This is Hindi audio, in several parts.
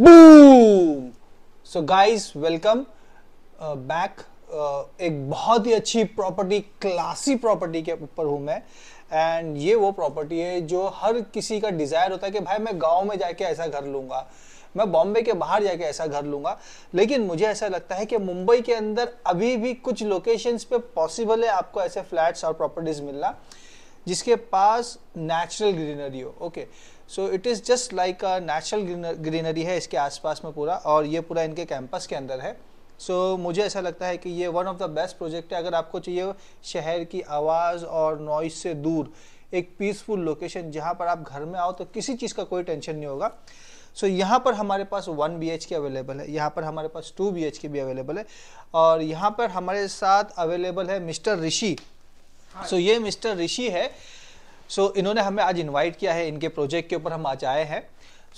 Boom so guys welcome back एक बहुत ही अच्छी प्रॉपर्टी क्लासी प्रॉपर्टी के ऊपर हूं मैं एंड ये वो प्रॉपर्टी है जो हर किसी का डिज़ायर होता है कि भाई मैं गांव में जाके ऐसा घर लूंगा मैं बॉम्बे के बाहर जाके ऐसा घर लूंगा लेकिन मुझे ऐसा लगता है कि मुंबई के अंदर अभी भी कुछ लोकेशंस पे पॉसिबल है आपको ऐसे फ्लैट्स और प्रॉपर्टीज़ मिलना जिसके पास नेचुरल ग्रीनरी हो okay so it is just like a natural greenery है इसके आसपास में पूरा और ये पूरा इनके कैंपस के अंदर है सो so, मुझे ऐसा लगता है कि ये one of the best project है अगर आपको चाहिए शहर की आवाज़ और नॉइज से दूर एक पीसफुल लोकेशन जहाँ पर आप घर में आओ तो किसी चीज़ का कोई टेंशन नहीं होगा सो so, यहाँ पर हमारे पास वन बी के अवेलेबल है यहाँ पर हमारे पास टू बी के भी अवेलेबल है और यहाँ पर हमारे साथ अवेलेबल है मिस्टर ऋषि सो हाँ। ये मिस्टर ऋषि है सो so, इन्होंने हमें आज इनवाइट किया है इनके प्रोजेक्ट के ऊपर हम आज आए हैं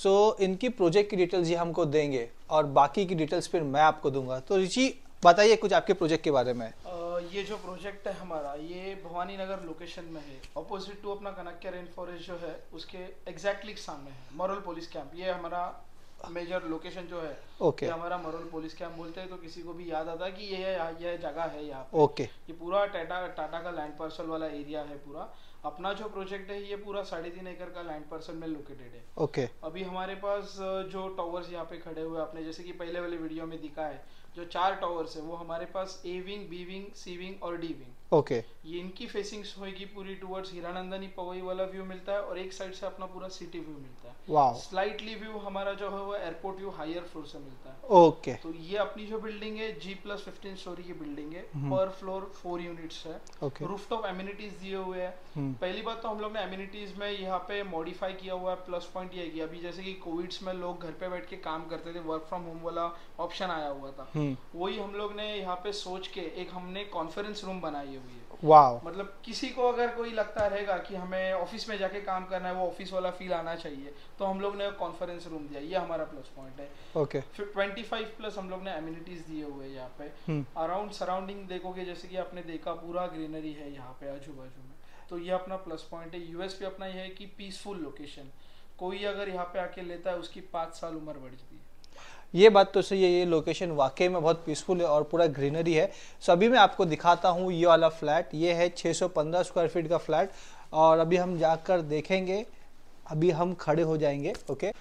सो so, इनकी प्रोजेक्ट की डिटेल्स ये हमको देंगे और बाकी की डिटेल्स फिर मैं आपको दूंगा तो ऋषि बताइए कुछ आपके प्रोजेक्ट के बारे में ये जो प्रोजेक्ट है हमारा ये भवानी नगर लोकेशन में है अपोजिट टू अपना कनक्या रेन फॉरेस्ट जो है उसके एग्जैक्टली exactly सामने है मॉरल पुलिस कैंप ये हमारा मेजर लोकेशन जो है ओके हमारा मरोल पुलिस के हम बोलते हैं तो किसी को भी याद आता है कि ये यह जगह है यहाँ ओके ये पूरा टाटा टाटा का लैंड पार्सल वाला एरिया है पूरा अपना जो प्रोजेक्ट है ये पूरा साढ़े तीन एकड़ का लैंड पार्सल में लोकेटेड है ओके अभी हमारे पास जो टावर्स यहाँ पे खड़े हुए आपने जैसे कि पहले वाले वीडियो में दिखा है जो चार टावर्स है वो हमारे पास A wing B wing C wing और डी विंग ओके okay. ये इनकी फेसिंग्स होगी पूरी टुवर्ड्स हीरानंदनी पवई वाला व्यू मिलता है और एक साइड से अपना पूरा सिटी व्यू मिलता है वाओ स्लाइटली व्यू हमारा जो है वो एयरपोर्ट व्यू हायर फ्लोर से मिलता है ओके okay. तो ये अपनी जो बिल्डिंग है जी प्लस फिफ्टीन स्टोरी की बिल्डिंग है पर फ्लोर फोर यूनिट्स है okay. रूफटॉप एमिनिटीज एम्यूनिटीज दिए हुए हैं हम्म। पहली बात तो हम लोग ने एमिनिटीज में यहाँ पे मॉडिफाई किया हुआ है प्लस पॉइंट ये किया अभी जैसे कि कोविड्स में लोग घर पे बैठ के काम करते थे वर्क फ्रॉम होम वाला ऑप्शन आया हुआ था हम्म। वही हम लोग ने यहाँ पे सोच के एक हमने कॉन्फ्रेंस रूम बनाई हुई है वाह मतलब किसी को अगर कोई लगता रहेगा कि हमें ऑफिस में जाके काम करना है वो ऑफिस वाला फील आना चाहिए तो हम लोग ने कॉन्फ्रेंस रूम दिया ये हमारा प्लस पॉइंट है ओके ट्वेंटी फाइव प्लस हम लोग ने एम्यूनिटीज दिए हुए यहाँ पे अराउंड हम्म। सराउंडिंग देखोगे जैसे कि आपने देखा पूरा ग्रीनरी है यहाँ पे आजू बाजू में तो ये अपना प्लस पॉइंट है यूएस पे अपना ये है कि पीसफुल लोकेशन कोई अगर यहाँ पे आके लेता है उसकी पाँच साल उम्र बढ़ जाती है ये बात तो सही है ये लोकेशन वाकई में बहुत पीसफुल है और पूरा ग्रीनरी है सो अभी मैं आपको दिखाता हूँ ये वाला फ्लैट ये है 615 स्क्वायर फीट का फ्लैट और अभी हम जाकर देखेंगे अभी हम खड़े हो जाएंगे ओके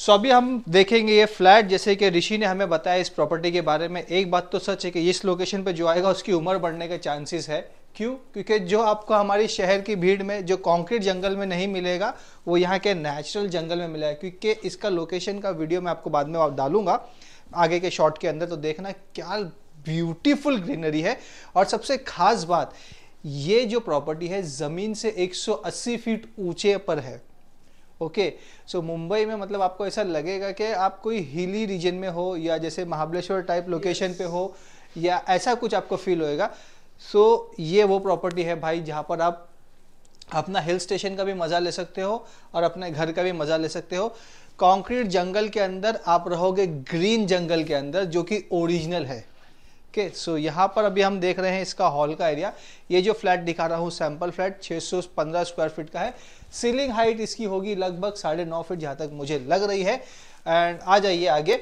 सो so, अभी हम देखेंगे ये फ्लैट जैसे कि ऋषि ने हमें बताया इस प्रॉपर्टी के बारे में एक बात तो सच है कि इस लोकेशन पर जो आएगा उसकी उम्र बढ़ने के चांसेस है क्यों क्योंकि जो आपको हमारी शहर की भीड़ में जो कंक्रीट जंगल में नहीं मिलेगा वो यहाँ के नेचुरल जंगल में मिलेगा क्योंकि इसका लोकेशन का वीडियो मैं आपको बाद में आप डालूंगा आगे के शॉट के अंदर तो देखना क्या ब्यूटीफुल ग्रीनरी है और सबसे खास बात ये जो प्रॉपर्टी है ज़मीन से 180 फीट ऊंचे पर है ओके सो मुंबई में मतलब आपको ऐसा लगेगा कि आप कोई हिली रीजन में हो या जैसे महाबलेश्वर टाइप लोकेशन yes. पे हो या ऐसा कुछ आपको फील होएगा सो so, ये वो प्रॉपर्टी है भाई जहाँ पर आप अपना हिल स्टेशन का भी मज़ा ले सकते हो और अपने घर का भी मज़ा ले सकते हो कंक्रीट जंगल के अंदर आप रहोगे ग्रीन जंगल के अंदर जो कि ओरिजिनल है ओके okay, सो so यहाँ पर अभी हम देख रहे हैं इसका हॉल का एरिया ये जो फ्लैट दिखा रहा हूँ सैम्पल फ्लैट 615 स्क्वायर फीट का है सीलिंग हाइट इसकी होगी लगभग साढ़े नौ फीट जहाँ तक मुझे लग रही है एंड आ जाइए आगे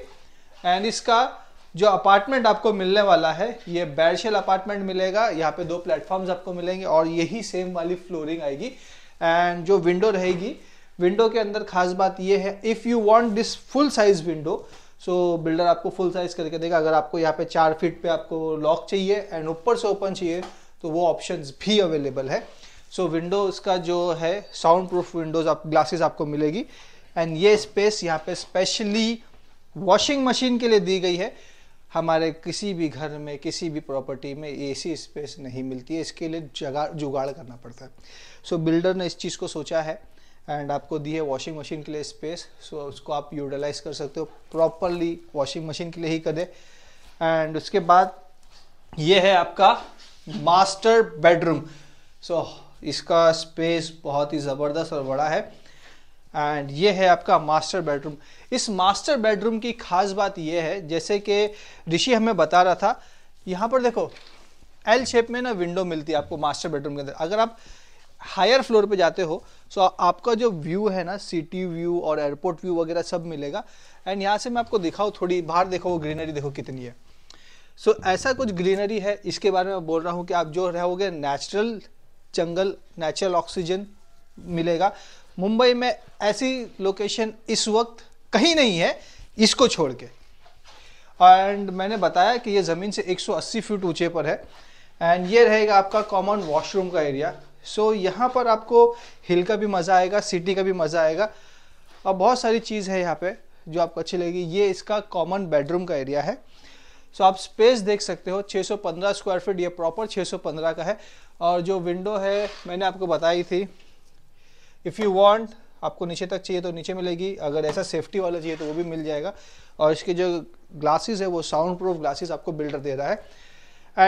एंड इसका जो अपार्टमेंट आपको मिलने वाला है ये बैरशेल अपार्टमेंट मिलेगा यहाँ पे दो प्लेटफॉर्म्स आपको मिलेंगे और यही सेम वाली फ्लोरिंग आएगी एंड जो विंडो रहेगी विंडो के अंदर खास बात ये है if you want this full size window so builder आपको फुल साइज करके देगा अगर आपको यहाँ पे चार फीट पे आपको लॉक चाहिए एंड ऊपर से ओपन चाहिए तो वो ऑप्शन भी अवेलेबल है सो so, विंडो का जो है साउंड प्रूफ विंडोज़ आप ग्लासेस आपको मिलेगी एंड ये स्पेस यहाँ पे स्पेशली वॉशिंग मशीन के लिए दी गई है हमारे किसी भी घर में किसी भी प्रॉपर्टी में एसी स्पेस नहीं मिलती है इसके लिए जगह जुगाड़ करना पड़ता है सो so, बिल्डर ने इस चीज़ को सोचा है एंड आपको दी है वॉशिंग मशीन के लिए स्पेस सो so उसको आप यूटिलाइज कर सकते हो प्रॉपरली वॉशिंग मशीन के लिए ही करें एंड उसके बाद ये है आपका मास्टर बेडरूम सो इसका स्पेस बहुत ही ज़बरदस्त और बड़ा है एंड ये है आपका मास्टर बेडरूम इस मास्टर बेडरूम की खास बात ये है जैसे कि ऋषि हमें बता रहा था यहाँ पर देखो एल शेप में ना विंडो मिलती है आपको मास्टर बेडरूम के अंदर अगर आप हायर फ्लोर पे जाते हो सो आपका जो व्यू है ना सिटी व्यू और एयरपोर्ट व्यू वगैरह सब मिलेगा एंड यहाँ से मैं आपको दिखाऊँ थोड़ी बाहर देखो वो ग्रीनरी देखो कितनी है सो so, ऐसा कुछ ग्रीनरी है इसके बारे में बोल रहा हूँ कि आप जो रहोगे नेचुरल जंगल नेचुरल ऑक्सीजन मिलेगा मुंबई में ऐसी लोकेशन इस वक्त कहीं नहीं है इसको छोड़ के एंड मैंने बताया कि ये ज़मीन से 180 फीट ऊंचे पर है एंड ये रहेगा आपका कॉमन वॉशरूम का एरिया सो so, यहाँ पर आपको हिल का भी मज़ा आएगा सिटी का भी मज़ा आएगा और बहुत सारी चीज़ है यहाँ पे जो आपको अच्छी लगेगी ये इसका कॉमन बेडरूम का एरिया है सो so, आप स्पेस देख सकते हो 615 स्क्वायर फीट ये प्रॉपर 615 का है और जो विंडो है मैंने आपको बताई थी इफ़ यू वांट आपको नीचे तक चाहिए तो नीचे मिलेगी अगर ऐसा सेफ्टी वाला चाहिए तो वो भी मिल जाएगा और इसके जो ग्लासेस है वो साउंड प्रूफ ग्लासेस आपको बिल्डर दे रहा है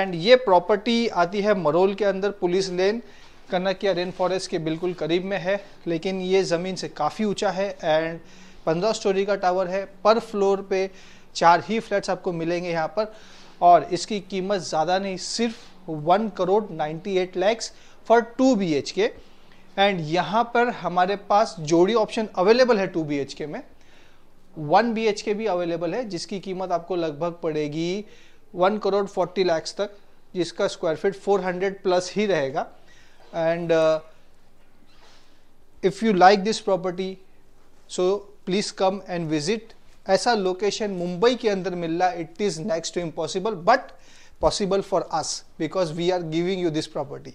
एंड ये प्रॉपर्टी आती है मरोल के अंदर police lane Kanakia rain forest के बिल्कुल करीब में है लेकिन ये ज़मीन से काफ़ी ऊँचा है एंड पंद्रह स्टोरी का टावर है पर फ्लोर पर चार ही फ्लैट्स आपको मिलेंगे यहाँ पर और इसकी कीमत ज़्यादा नहीं सिर्फ one crore ninety eight lakhs for two B K and यहाँ पर हमारे पास जोड़ी ऑप्शन अवेलेबल है टू बी में वन बी भी अवेलेबल है जिसकी कीमत आपको लगभग पड़ेगी वन करोड़ फोर्टी लैक्स तक जिसका square feet four hundred plus ही रहेगा and if you like this property so please come and visit ऐसा लोकेशन मुंबई के अंदर मिल रहा it is next to impossible but possible for us because we are giving you this property